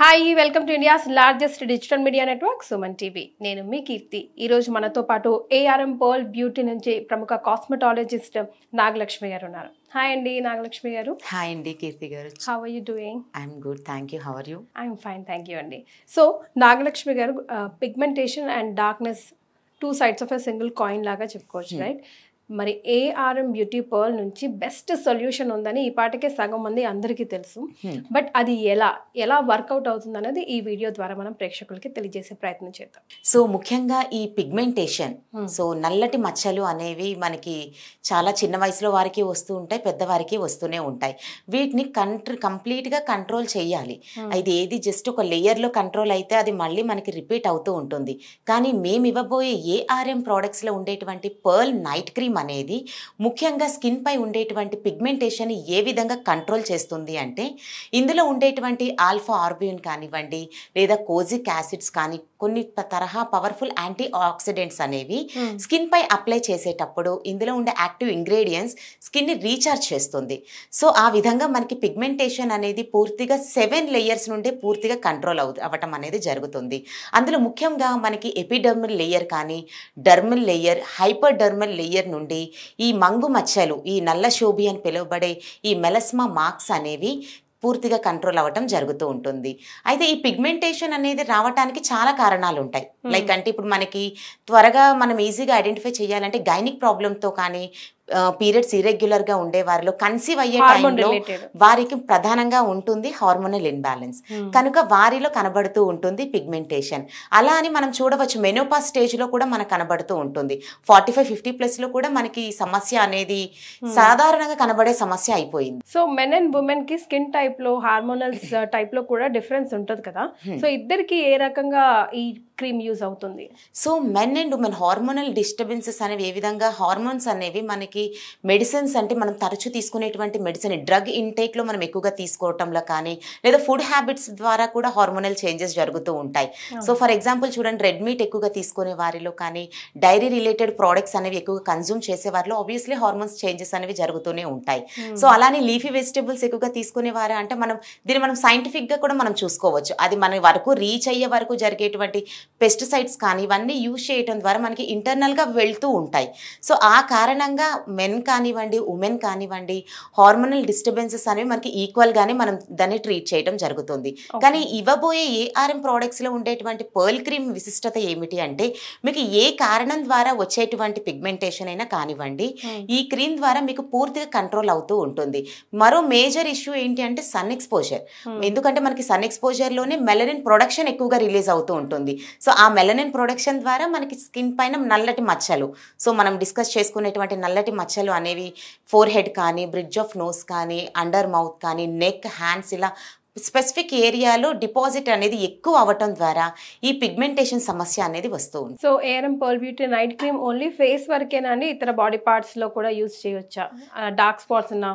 Hi welcome to India's largest digital media network Suman TV నేను మీ కీర్తి ఈరోజు మనతో పాటు ఏఆర్ఎం పర్ల్ బ్యూటీ నుంచి ప్రముఖ కాస్మెటాలజిస్ట్ నాగలక్ష్మి గారు ఉన్నారు హాయ్ అండి నాగలక్ష్మి గారు హాయ్ అండి Keerthi garu how are you doing I'm good thank you how are you I'm fine thank you అండి so Nagalakshmi garu pigmentation and darkness two sides of a single coin లాగా చెప్పుకోవచ్చు రైట్ hmm. మరి ఏఆర్ఎం బ్యూటీ పర్ల్ నుంచి best solution ఉందని ఈ పాటకే సగం మంది అందరికీ తెలుసు బట్ hmm. అది ఎలా ఎలా వర్కౌట్ అవుతుంది అనేది ఈ వీడియో ద్వారా మనం ప్రేక్షకులకి తెలియజేసే ప్రయత్నం చేద్దాం సో ముఖ్యంగా ఈ పిగ్మెంటేషన్ సో hmm. నల్లటి మచ్చలు అనేవి మనకి చాలా చిన్న వయసులో వారికి వస్తూ ఉంటాయి పెద్దవారికి వస్తూనే ఉంటాయి వీటిని కంట్రీ కంప్లీట్గా కంట్రోల్ చేయాలి ఇది hmm. ఏది జస్ట్ ఒక లేయర్లో కంట్రోల్ అయితే అది మళ్ళీ మనకి రిపీట్ అవుతూ ఉంటుంది కానీ మేము ఇవ్వబోయే ఏఆర్ఎం ప్రోడక్ట్స్లో ఉండేటువంటి పర్ల్ నైట్ క్రీమ్ అనేది ముఖ్యంగా స్కిన్పై ఉండేటువంటి పిగ్మెంటేషన్ ఏ విధంగా కంట్రోల్ చేస్తుంది అంటే ఇందులో ఉండేటువంటి ఆల్ఫా ఆర్బియన్ కానివ్వండి లేదా కోజిక్ యాసిడ్స్ కానీ కొన్ని తరహా పవర్ఫుల్ యాంటీ ఆక్సిడెంట్స్ అనేవి స్కిన్ పై అప్లై చేసేటప్పుడు ఇందులో ఉండే యాక్టివ్ ఇంగ్రీడియంట్స్ స్కిన్ ని రీఛార్జ్ చేస్తుంది సో ఆ విధంగా మనకి పిగ్మెంటేషన్ అనేది పూర్తిగా సెవెన్ లేయర్స్ నుండి పూర్తిగా కంట్రోల్ అవు అవ్వటం అనేది జరుగుతుంది అందులో ముఖ్యంగా మనకి ఎపిడర్మల్ లేయర్ కానీ dermal layer hyper dermal layer నుండి నుండి ఈ మంగు మచ్చలు ఈ నల్ల శోభి అని పిలువబడే ఈ మెలస్మా మార్క్స్ అనేవి పూర్తిగా కంట్రోల్ అవ్వటం జరుగుతూ ఉంటుంది అయితే ఈ పిగ్మెంటేషన్ అనేది రావటానికి చాలా కారణాలు ఉంటాయి లైక్ అంటే ఇప్పుడు మనకి త్వరగా మనం ఈజీగా ఐడెంటిఫై చేయాలంటే గైనిక్ ప్రాబ్లంతో కానీ పీరియడ్స్ ఇరెగ్యులర్ గా ఉండే వారిలో కన్సీవ్ అయ్యే టైంలో వారికి ప్రధానంగా ఉంటుంది హార్మోనల్ ఇన్బ్యాలెన్స్ hmm. కనుక వారిలో కనబడుతూ ఉంటుంది పిగ్మెంటేషన్ అలా అని మనం చూడవచ్చు మెనోపాస్ స్టేజ్ లో కూడా మనకు కనబడుతూ ఉంటుంది ఫార్టీ ఫైవ్ ఫిఫ్టీ ప్లస్ లో కూడా మనకి సమస్య అనేది hmm. సాధారణంగా కనబడే సమస్య అయిపోయింది సో మెన్ అండ్ ఉమెన్ కి స్కిన్ టైప్ లో హార్మోనల్స్ టైప్ uh, లో కూడా డిఫరెన్స్ ఉంటది కదా సో hmm. ఇద్దరికి ఏ రకంగా ఈ క్రీమ్ యూజ్ అవుతుంది so men and women hormonal disturbances అనేవి ఏ విధంగా హార్మోన్స్ అనేవి మనకి మెడిసిన్స్ అంటే మనం తరచూ తీసుకునేటువంటి మెడిసిన్ డ్రగ్ ఇంటేక్లో మనం ఎక్కువగా తీసుకోవటంలో కానీ లేదా ఫుడ్ హ్యాబిట్స్ ద్వారా కూడా హార్మోనల్ చేంజెస్ జరుగుతూ ఉంటాయి సో ఫర్ ఎగ్జాంపుల్ చూడండి రెడ్ మీట్ ఎక్కువగా తీసుకునే వారిలో కానీ డైరీ రిలేటెడ్ ప్రోడక్ట్స్ అనేవి ఎక్కువగా కన్జ్యూమ్ చేసే వారిలో ఆబ్వియస్లీ హార్మోన్స్ చేంజెస్ అనేవి జరుగుతూనే ఉంటాయి సో hmm. అలానే లీఫీ వెజిటేబుల్స్ ఎక్కువగా తీసుకునే వారు అంటే మనం దీన్ని మనం సైంటిఫిక్గా కూడా మనం చూసుకోవచ్చు అది మన వరకు రీచ్ అయ్యే వరకు జరిగేటువంటి పెస్టిసైడ్స్ కానీ ఇవన్నీ యూజ్ చేయడం ద్వారా మనకి ఇంటర్నల్గా వెళ్తూ ఉంటాయి సో ఆ కారణంగా మెన్ కానివ్వండి ఉమెన్ కానివ్వండి హార్మోనల్ డిస్టర్బెన్సెస్ అనేవి మనకి ఈక్వల్గానే మనం దాన్ని ట్రీట్ చేయడం జరుగుతుంది కానీ ఇవ్వబోయే ఏఆర్ఎం ప్రోడక్ట్స్లో ఉండేటువంటి పర్ల్ క్రీమ్ విశిష్టత ఏమిటి అంటే మీకు ఏ కారణం ద్వారా వచ్చేటువంటి పిగ్మెంటేషన్ అయినా కానివ్వండి ఈ క్రీమ్ ద్వారా మీకు పూర్తిగా కంట్రోల్ అవుతూ ఉంటుంది మరో మేజర్ ఇష్యూ ఏంటి అంటే సన్ ఎక్స్పోజర్ ఎందుకంటే మనకి సన్ ఎక్స్పోజర్లోనే మెలరిన్ ప్రొడక్షన్ ఎక్కువగా రిలీజ్ అవుతూ ఉంటుంది సో ఆ మెలనిన్ ప్రొడక్షన్ ద్వారా మనకి స్కిన్ పైన నల్లటి మచ్చలు సో మనం డిస్కస్ చేసుకునేటువంటి నల్లటి మచ్చలు అనేవి ఫోర్ హెడ్ కానీ బ్రిడ్జ్ ఆఫ్ నోస్ కానీ అండర్ మౌత్ కానీ నెక్ హ్యాండ్స్ ఇలా స్పెసిఫిక్ ఏరియాలో డిపాజిట్ అనేది ఎక్కువ అవ్వటం ద్వారా ఈ పిగ్మెంటేషన్ సమస్య అనేది వస్తూ ఉంది so AM pearl beauty night cream only face వరకేనా అండి ఇతర బాడీ పార్ట్స్ లో కూడా యూజ్ చేయొచ్చా డార్క్ స్పాట్స్ ఉన్న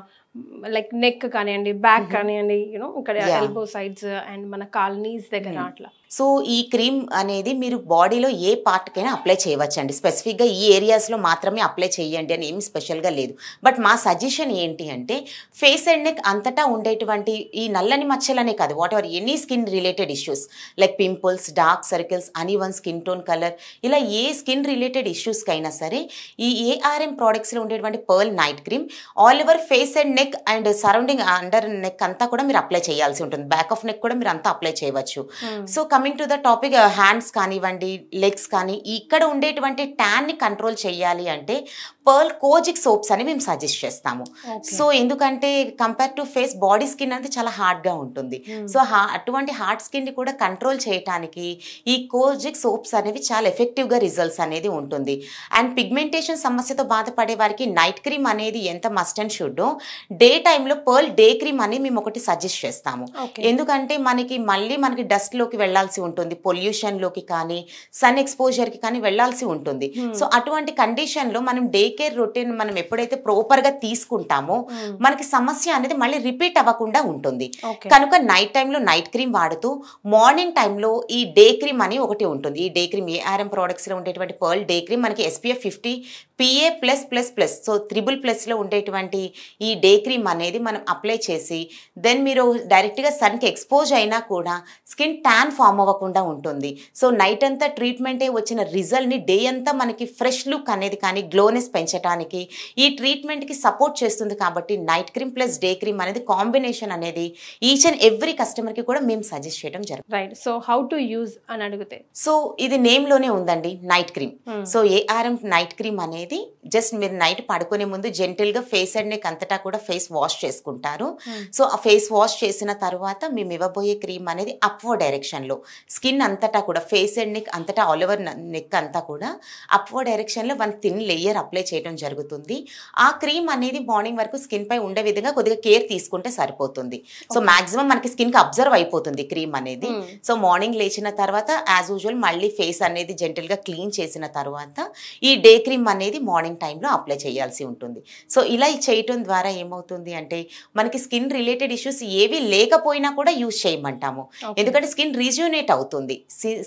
లైక్ నెక్ కానివ్వండి బ్యాక్ కానివ్వండి యూనో ఇక్కడ ఎల్బో సైడ్స్ అండ్ మన కాలనీస్ దగ్గర అట్లా సో ఈ క్రీమ్ అనేది మీరు బాడీలో ఏ పార్ట్కైనా అప్లై చేయవచ్చండి స్పెసిఫిక్గా ఈ ఏరియాస్లో మాత్రమే అప్లై చేయండి అని ఏమి స్పెషల్గా లేదు బట్ మా సజెషన్ ఏంటి అంటే ఫేస్ అండ్ నెక్ అంతటా ఉండేటువంటి ఈ నల్లని మచ్చలనే కాదు whatever any skin related issues like pimples dark circles one skin tone colour ఇలా ఏ స్కిన్ రిలేటెడ్ ఇష్యూస్కైనా సరే ఈ ఏఆర్ఎం ప్రోడక్ట్స్లో ఉండేటువంటి pearl night cream all over face and neck and surrounding under neck అంతా కూడా మీరు అప్లై చేయాల్సి ఉంటుంది బ్యాక్ ఆఫ్ నెక్ కూడా మీరు అంతా అప్లై చేయవచ్చు hmm. So coming to the topic hands కానివ్వండి లెగ్స్ కానీ ఇక్కడ ఉండేటువంటి ట్యాన్ని కంట్రోల్ చేయాలి అంటే పర్ల్ కోజిక్ సోప్స్ అని మేము సజెస్ట్ చేస్తాము సో ఎందుకంటే compare to face body skin అనేది చాలా హార్డ్గా ఉంటుంది సో hmm. అటువంటి హార్డ్ స్కిన్ని కూడా కంట్రోల్ చేయటానికి ఈ కోజిక్ సోప్స్ అనేవి చాలా ఎఫెక్టివ్గా రిజల్ట్స్ అనేది ఉంటుంది అండ్ పిగ్మెంటేషన్ సమస్యతో బాధపడే వారికి నైట్ క్రీమ్ అనేది ఎంత మస్ట్ అండ్ షుడ్ డే టైంలో పర్ల్ డే క్రీమ్ అనేది మేము ఒకటి సజెస్ట్ చేస్తాము ఎందుకంటే మనకి మళ్ళీ మనకి డస్ట్లోకి వెళ్ళాలి వెళ్లాల్సి ఉంటుంది పొల్యూషన్లోకి కానీ సన్ ఎక్స్పోజర్కి కానీ వెళ్ళాల్సి ఉంటుంది సో hmm. అటువంటి కండిషన్లో మనం డే కేర్ రొటీన్ మనం ఎప్పుడైతే గా తీసుకుంటామో hmm. మనకి సమస్య అనేది మళ్ళీ రిపీట్ అవ్వకుండా ఉంటుంది కనుక నైట్ టైంలో నైట్ క్రీమ్ వాడుతూ మార్నింగ్ టైంలో ఈ డే క్రీమ్ అని ఒకటి ఉంటుంది ఈ డే క్రీమ్ ఏఆర్ఎం ప్రోడక్ట్స్లో ఉండేటువంటి పర్ల్ డే క్రీమ్ మనకి SPF fifty PA plus plus plus so triple ప్లస్లో ఉండేటువంటి ఈ డే క్రీమ్ అనేది మనం అప్లై చేసి దెన్ మీరు డైరెక్ట్గా సన్కి ఎక్స్పోజ్ అయినా కూడా స్కిన్ ట్యాన్ ఫామ్ అవ్వకుండా ఉంటుంది సో నైట్ అంతా ట్రీట్మెంటే వచ్చిన రిజల్ట్ని డే అంతా మనకి ఫ్రెష్ లుక్ అనేది కానీ గ్లోనెస్ పెంచడానికి ఈ ట్రీట్మెంట్కి సపోర్ట్ చేస్తుంది కాబట్టి night cream plus day cream అనేది కాంబినేషన్ అనేది ఈచ్ అండ్ ఎవ్రీ కస్టమర్కి కూడా మేము సజెస్ట్ చేయడం జరుగుతుంది right so how to use అని అడిగితే సో ఇది నేమ్లోనే ఉందండి night cream so ARM night cream అనేది అనేది జస్ట్ మీరు నైట్ పడుకునే ముందు జెంటిల్గా ఫేస్ అండ్ నెక్ అంతటా కూడా ఫేస్ వాష్ చేసుకుంటారు సో hmm. ఆ ఫేస్ వాష్ చేసిన తర్వాత మేము ఇవ్వబోయే క్రీమ్ అనేది డైరెక్షన్ డైరెక్షన్లో స్కిన్ అంతటా కూడా ఫేస్ అండ్ నెక్ అంతటా ఆల్ ఓవర్ నెక్ అంతా కూడా డైరెక్షన్ డైరెక్షన్లో వన్ థిన్ లేయర్ అప్లై చేయడం జరుగుతుంది ఆ క్రీమ్ అనేది మార్నింగ్ వరకు స్కిన్ పై ఉండే విధంగా కొద్దిగా కేర్ తీసుకుంటే సరిపోతుంది సో మాక్సిమం మనకి స్కిన్కి అబ్జర్వ్ అయిపోతుంది క్రీమ్ అనేది సో hmm. మార్నింగ్ లేచిన తర్వాత యాజ్ యూజువల్ మళ్ళీ ఫేస్ అనేది జెంటల్గా క్లీన్ చేసిన తర్వాత ఈ డే క్రీమ్ అనేది అనేది మార్నింగ్ టైంలో అప్లై చేయాల్సి ఉంటుంది సో ఇలా చేయటం ద్వారా ఏమవుతుంది అంటే మనకి స్కిన్ రిలేటెడ్ ఇష్యూస్ ఏవి లేకపోయినా కూడా యూజ్ చేయమంటాము ఎందుకంటే స్కిన్ రీజ్యూనేట్ అవుతుంది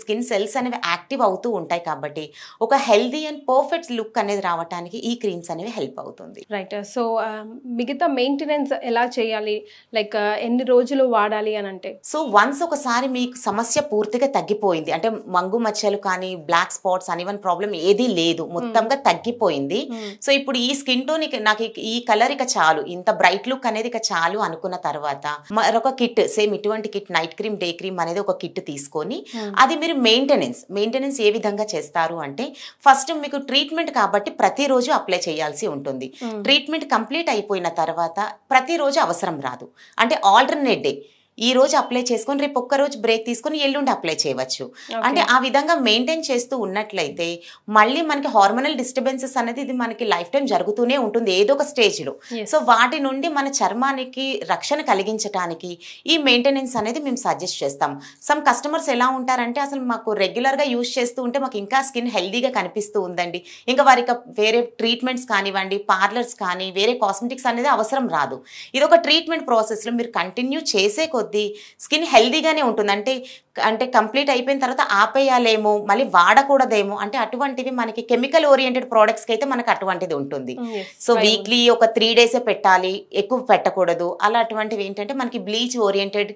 స్కిన్ సెల్స్ అనేవి యాక్టివ్ అవుతూ ఉంటాయి కాబట్టి ఒక హెల్దీ అండ్ పర్ఫెక్ట్ లుక్ అనేది రావడానికి ఈ క్రీమ్స్ అనేవి హెల్ప్ అవుతుంది రైట్ సో um, మిగతా మెయింటెనెన్స్ ఎలా చేయాలి లైక్ uh, ఎన్ని రోజులు వాడాలి అని అంటే సో వన్స్ ఒకసారి మీకు సమస్య పూర్తిగా తగ్గిపోయింది అంటే మంగు మచ్చలు కానీ బ్లాక్ స్పాట్స్ అనేవన్ ప్రాబ్లం ఏదీ లేదు hmm. మొత్తంగా తగ్గి వెళ్ళిపోయింది సో ఇప్పుడు ఈ స్కిన్ టోన్ నాకు ఈ కలర్ ఇక చాలు ఇంత బ్రైట్ లుక్ అనేది ఇక చాలు అనుకున్న తర్వాత మరొక కిట్ సేమ్ ఇటువంటి kit night cream day cream అనేది ఒక కిట్ తీసుకొని అది మీరు మెయింటెనెన్స్ మెయింటెనెన్స్ ఏ విధంగా చేస్తారు అంటే ఫస్ట్ మీకు ట్రీట్మెంట్ కాబట్టి ప్రతిరోజు అప్లై చేయాల్సి ఉంటుంది ట్రీట్మెంట్ కంప్లీట్ అయిపోయిన తర్వాత ప్రతిరోజు అవసరం రాదు అంటే ఆల్టర్నేట్ డే ఈ రోజు అప్లై చేసుకొని రేపు ఒక్క రోజు బ్రేక్ తీసుకొని ఎల్లుండి అప్లై చేయవచ్చు అంటే ఆ విధంగా మెయింటైన్ చేస్తూ ఉన్నట్లయితే మళ్ళీ మనకి హార్మోనల్ డిస్టర్బెన్సెస్ అనేది ఇది మనకి లైఫ్ టైం జరుగుతూనే ఉంటుంది ఏదో ఒక స్టేజ్లో సో వాటి నుండి మన చర్మానికి రక్షణ కలిగించడానికి ఈ మెయింటెనెన్స్ అనేది మేము సజెస్ట్ చేస్తాం సమ్ కస్టమర్స్ ఎలా ఉంటారంటే అసలు మాకు రెగ్యులర్గా యూజ్ చేస్తూ ఉంటే మాకు ఇంకా స్కిన్ హెల్దీగా కనిపిస్తూ ఉందండి ఇంకా వారికి వేరే ట్రీట్మెంట్స్ కానివ్వండి పార్లర్స్ కానీ వేరే కాస్మెటిక్స్ అనేది అవసరం రాదు ఇది ఒక ట్రీట్మెంట్ ప్రాసెస్లో మీరు కంటిన్యూ చేసే కొద్ది కొద్దీ స్కిన్ హెల్దీగానే ఉంటుంది అంటే అంటే కంప్లీట్ అయిపోయిన తర్వాత ఆపేయాలేమో మళ్ళీ వాడకూడదేమో అంటే అటువంటివి మనకి కెమికల్ ఓరియంటెడ్ కి అయితే మనకి అటువంటిది ఉంటుంది mm, సో వీక్లీ ఒక త్రీ డేసే పెట్టాలి ఎక్కువ పెట్టకూడదు అలా అటువంటివి ఏంటంటే మనకి బ్లీచ్ ఓరియంటెడ్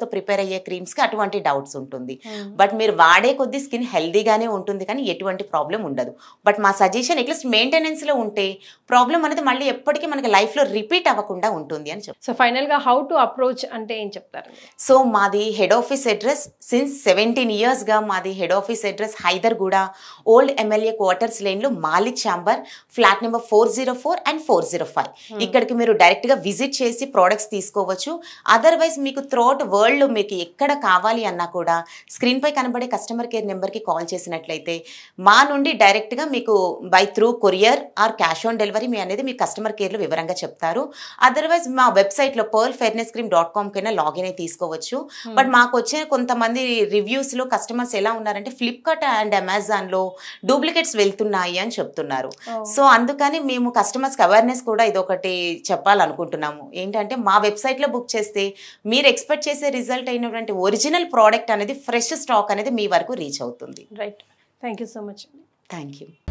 తో ప్రిపేర్ అయ్యే క్రీమ్స్ కి అటువంటి డౌట్స్ ఉంటుంది mm. బట్ మీరు వాడే కొద్ది స్కిన్ హెల్దీగానే ఉంటుంది కానీ ఎటువంటి ప్రాబ్లం ఉండదు బట్ మా సజెషన్ మెయింటెనెన్స్ లో ఉంటే ప్రాబ్లం అనేది మళ్ళీ ఎప్పటికీ మనకి లైఫ్ లో రిపీట్ అవ్వకుండా ఉంటుంది అని చెప్తాను సో గా హౌ టు అప్రోచ్ అంటే ఏం చెప్తారు సో మాది head office address since seventeen ఇయర్స్గా మాది head office address Hyderguda old MLA quarters లేన్లో Malik chamber flat number four zero four and four zero five ఇక్కడికి మీరు డైరెక్ట్గా విజిట్ చేసి ప్రోడక్ట్స్ తీసుకోవచ్చు అదర్వైజ్ మీకు త్రోట్ వరల్డ్లో మీకు ఎక్కడ కావాలి అన్నా కూడా స్క్రీన్పై కనబడే కస్టమర్ కేర్ నెంబర్కి కాల్ చేసినట్లయితే మా నుండి డైరెక్ట్గా మీకు by through courier or cash on delivery మీ అనేది మీ కస్టమర్ కేర్లో వివరంగా చెప్తారు అదర్వైజ్ మా వెబ్సైట్లో pearl fairness cream dot com కైనా లాగిన్ అయి తీసుకోవచ్చు బట్ hmm. మాకు వచ్చే కొంతమంది కొంతమంది రివ్యూస్లో కస్టమర్స్ ఎలా ఉన్నారంటే ఫ్లిప్కార్ట్ అండ్ అమెజాన్లో డూప్లికేట్స్ వెళ్తున్నాయి అని చెప్తున్నారు సో అందుకని మేము కస్టమర్స్కి అవేర్నెస్ కూడా ఇదొకటి చెప్పాలనుకుంటున్నాము ఏంటంటే మా వెబ్సైట్లో బుక్ చేస్తే మీరు ఎక్స్పెక్ట్ చేసే రిజల్ట్ అయినటువంటి ఒరిజినల్ ప్రోడక్ట్ అనేది ఫ్రెష్ స్టాక్ అనేది మీ వరకు రీచ్ అవుతుంది right thank so much thank